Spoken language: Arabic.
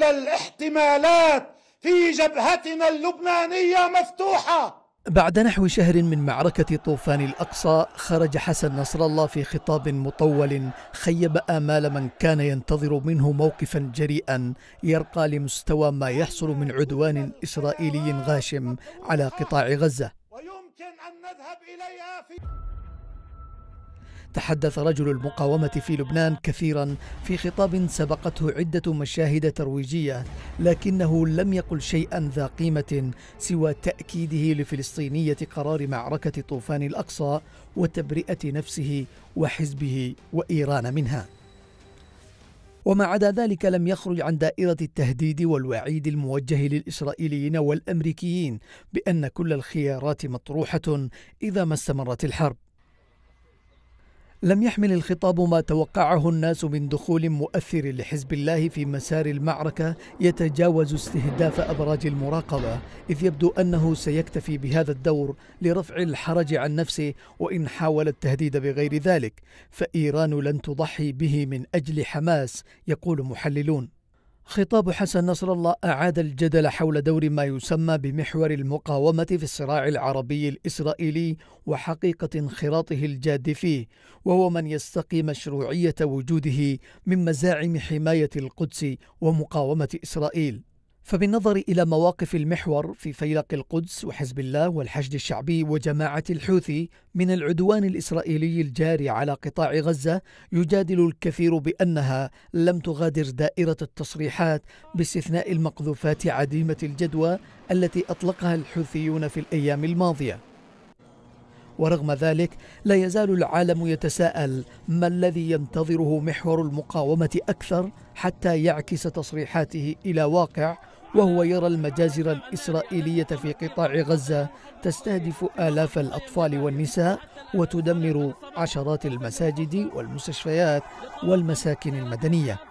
كل الاحتمالات في جبهتنا اللبنانية مفتوحة بعد نحو شهر من معركة طوفان الأقصى خرج حسن نصر الله في خطاب مطول خيب آمال من كان ينتظر منه موقفا جريئا يرقى لمستوى ما يحصل من عدوان إسرائيلي غاشم على قطاع غزة ويمكن أن نذهب إليها في تحدث رجل المقاومة في لبنان كثيرا في خطاب سبقته عدة مشاهد ترويجية لكنه لم يقل شيئا ذا قيمة سوى تأكيده لفلسطينية قرار معركة طوفان الأقصى وتبرئة نفسه وحزبه وإيران منها وما عدا ذلك لم يخرج عن دائرة التهديد والوعيد الموجه للإسرائيليين والأمريكيين بأن كل الخيارات مطروحة إذا ما استمرت الحرب لم يحمل الخطاب ما توقعه الناس من دخول مؤثر لحزب الله في مسار المعركة يتجاوز استهداف أبراج المراقبة إذ يبدو أنه سيكتفي بهذا الدور لرفع الحرج عن نفسه وإن حاول التهديد بغير ذلك فإيران لن تضحي به من أجل حماس يقول محللون خطاب حسن نصر الله أعاد الجدل حول دور ما يسمى بمحور المقاومة في الصراع العربي الإسرائيلي وحقيقة انخراطه الجاد فيه، وهو من يستقي مشروعية وجوده من مزاعم حماية القدس ومقاومة إسرائيل. فبالنظر إلى مواقف المحور في فيلق القدس وحزب الله والحشد الشعبي وجماعة الحوثي من العدوان الإسرائيلي الجاري على قطاع غزة يجادل الكثير بأنها لم تغادر دائرة التصريحات باستثناء المقذوفات عديمة الجدوى التي أطلقها الحوثيون في الأيام الماضية ورغم ذلك لا يزال العالم يتساءل ما الذي ينتظره محور المقاومة أكثر حتى يعكس تصريحاته إلى واقع وهو يرى المجازر الإسرائيلية في قطاع غزة تستهدف آلاف الأطفال والنساء وتدمر عشرات المساجد والمستشفيات والمساكن المدنية